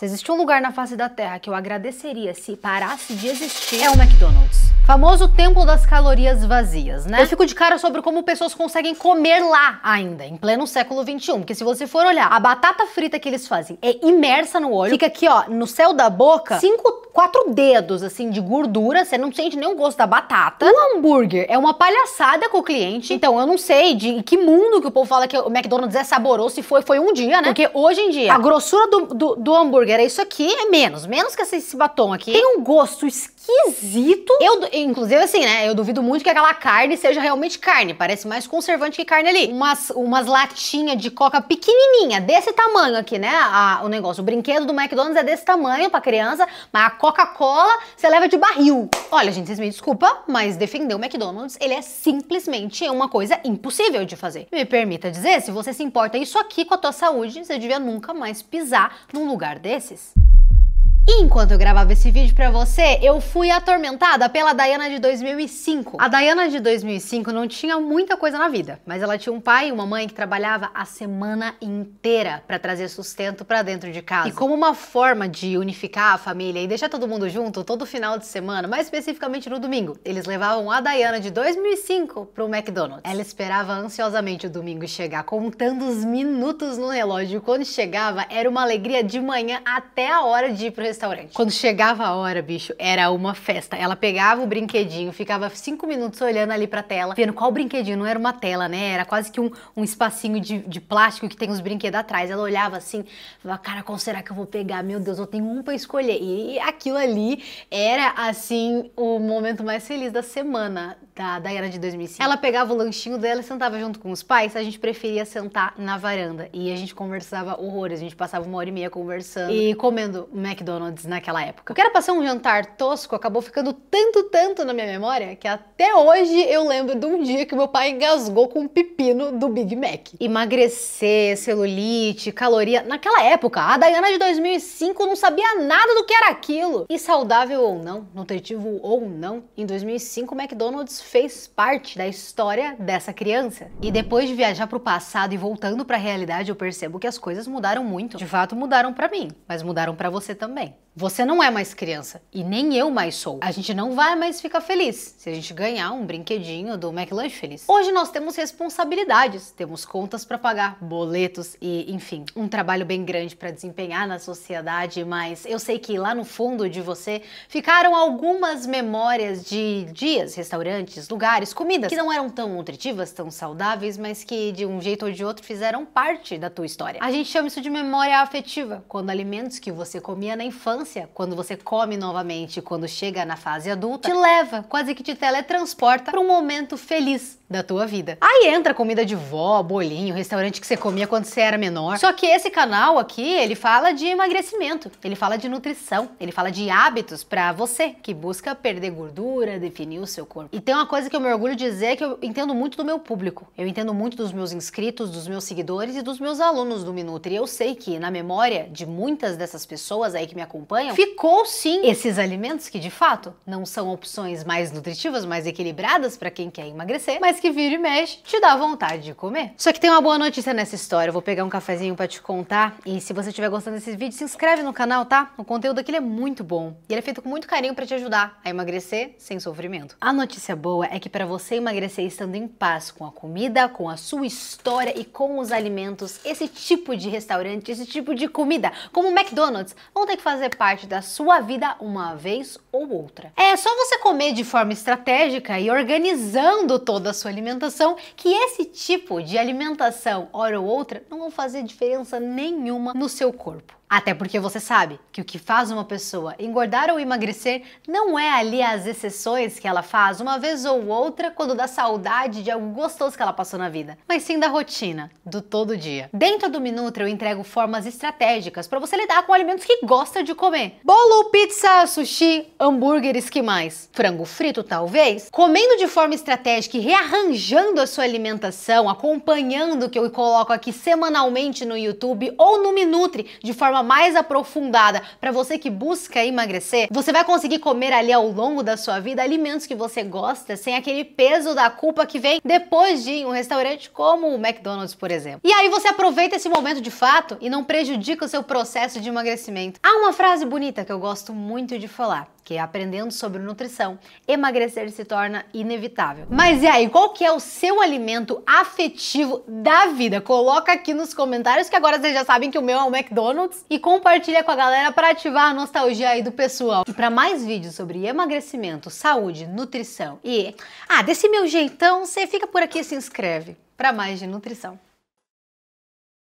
Se existe um lugar na face da Terra que eu agradeceria se parasse de existir, é o McDonald's. Famoso templo das calorias vazias, né? Eu fico de cara sobre como pessoas conseguem comer lá ainda, em pleno século XXI. Porque se você for olhar, a batata frita que eles fazem é imersa no óleo, fica aqui, ó, no céu da boca, cinco quatro dedos, assim, de gordura, você não sente nenhum gosto da batata. O hambúrguer é uma palhaçada com o cliente. Então, eu não sei de que mundo que o povo fala que o McDonald's é saboroso, se foi, foi um dia, né? Porque hoje em dia, a grossura do, do, do hambúrguer é isso aqui, é menos, menos que esse, esse batom aqui. Tem um gosto esquisito. Eu, inclusive, assim, né, eu duvido muito que aquela carne seja realmente carne, parece mais conservante que carne ali. Umas, umas latinhas de coca pequenininha, desse tamanho aqui, né, a, o negócio. O brinquedo do McDonald's é desse tamanho pra criança, mas a Coca-Cola você leva de barril. Olha, gente, vocês me desculpa, mas defender o McDonald's, ele é simplesmente uma coisa impossível de fazer. Me permita dizer, se você se importa isso aqui com a tua saúde, você devia nunca mais pisar num lugar desses enquanto eu gravava esse vídeo pra você, eu fui atormentada pela Diana de 2005. A Diana de 2005 não tinha muita coisa na vida, mas ela tinha um pai e uma mãe que trabalhava a semana inteira para trazer sustento para dentro de casa. E como uma forma de unificar a família e deixar todo mundo junto todo final de semana, mais especificamente no domingo, eles levavam a Diana de 2005 pro McDonald's. Ela esperava ansiosamente o domingo chegar, contando os minutos no relógio. Quando chegava, era uma alegria de manhã até a hora de ir pro restaurante restaurante. Quando chegava a hora, bicho, era uma festa. Ela pegava o brinquedinho, ficava cinco minutos olhando ali pra tela, vendo qual brinquedinho. Não era uma tela, né? Era quase que um, um espacinho de, de plástico que tem os brinquedos atrás. Ela olhava assim, falava, cara, qual será que eu vou pegar? Meu Deus, eu tenho um pra escolher. E aquilo ali era, assim, o momento mais feliz da semana da Dayana de 2005, ela pegava o lanchinho dela e sentava junto com os pais. A gente preferia sentar na varanda. E a gente conversava horrores. A gente passava uma hora e meia conversando e comendo McDonald's naquela época. O que era um jantar tosco acabou ficando tanto, tanto na minha memória que até hoje eu lembro de um dia que meu pai engasgou com um pepino do Big Mac. Emagrecer, celulite, caloria. Naquela época, a Dayana de 2005 não sabia nada do que era aquilo. E saudável ou não, nutritivo ou não, em 2005 o McDonald's fez parte da história dessa criança. E depois de viajar para o passado e voltando para a realidade, eu percebo que as coisas mudaram muito. De fato, mudaram para mim, mas mudaram para você também. Você não é mais criança e nem eu mais sou. A gente não vai mais ficar feliz se a gente ganhar um brinquedinho do McLunch feliz. Hoje nós temos responsabilidades, temos contas para pagar, boletos e, enfim, um trabalho bem grande para desempenhar na sociedade, mas eu sei que lá no fundo de você ficaram algumas memórias de dias, restaurantes, lugares, comidas que não eram tão nutritivas, tão saudáveis, mas que de um jeito ou de outro fizeram parte da tua história. A gente chama isso de memória afetiva, quando alimentos que você comia na infância infância, quando você come novamente, quando chega na fase adulta, te leva, quase que te teletransporta para um momento feliz da tua vida. Aí entra comida de vó, bolinho, restaurante que você comia quando você era menor. Só que esse canal aqui, ele fala de emagrecimento, ele fala de nutrição, ele fala de hábitos para você que busca perder gordura, definir o seu corpo. E tem uma coisa que eu me orgulho de dizer que eu entendo muito do meu público. Eu entendo muito dos meus inscritos, dos meus seguidores e dos meus alunos do Minutri. Eu sei que na memória de muitas dessas pessoas aí que me acompanham, acompanham, ficou sim esses alimentos que de fato não são opções mais nutritivas, mais equilibradas para quem quer emagrecer, mas que vira e mexe te dá vontade de comer. Só que tem uma boa notícia nessa história, eu vou pegar um cafezinho para te contar e se você estiver gostando desse vídeo, se inscreve no canal, tá? O conteúdo aqui é muito bom e ele é feito com muito carinho para te ajudar a emagrecer sem sofrimento. A notícia boa é que para você emagrecer estando em paz com a comida, com a sua história e com os alimentos, esse tipo de restaurante, esse tipo de comida, como o McDonald's, vão ter que fazer parte da sua vida uma vez ou outra. É só você comer de forma estratégica e organizando toda a sua alimentação que esse tipo de alimentação, hora ou outra, não vão fazer diferença nenhuma no seu corpo. Até porque você sabe que o que faz uma pessoa engordar ou emagrecer não é ali as exceções que ela faz uma vez ou outra quando dá saudade de algo gostoso que ela passou na vida, mas sim da rotina, do todo dia. Dentro do Minutra eu entrego formas estratégicas para você lidar com alimentos que gosta de comer. Bolo, pizza, sushi, hambúrgueres, que mais? Frango frito talvez? Comendo de forma estratégica e rearranjando a sua alimentação, acompanhando o que eu coloco aqui semanalmente no YouTube ou no Minutre de forma forma mais aprofundada para você que busca emagrecer, você vai conseguir comer ali ao longo da sua vida alimentos que você gosta sem aquele peso da culpa que vem depois de um restaurante como o McDonald's, por exemplo. E aí você aproveita esse momento de fato e não prejudica o seu processo de emagrecimento. Há uma frase bonita que eu gosto muito de falar porque aprendendo sobre nutrição, emagrecer se torna inevitável. Mas e aí, qual que é o seu alimento afetivo da vida? Coloca aqui nos comentários que agora vocês já sabem que o meu é o McDonald's e compartilha com a galera para ativar a nostalgia aí do pessoal. E para mais vídeos sobre emagrecimento, saúde, nutrição e ah, desse meu jeitão, você fica por aqui e se inscreve para mais de nutrição.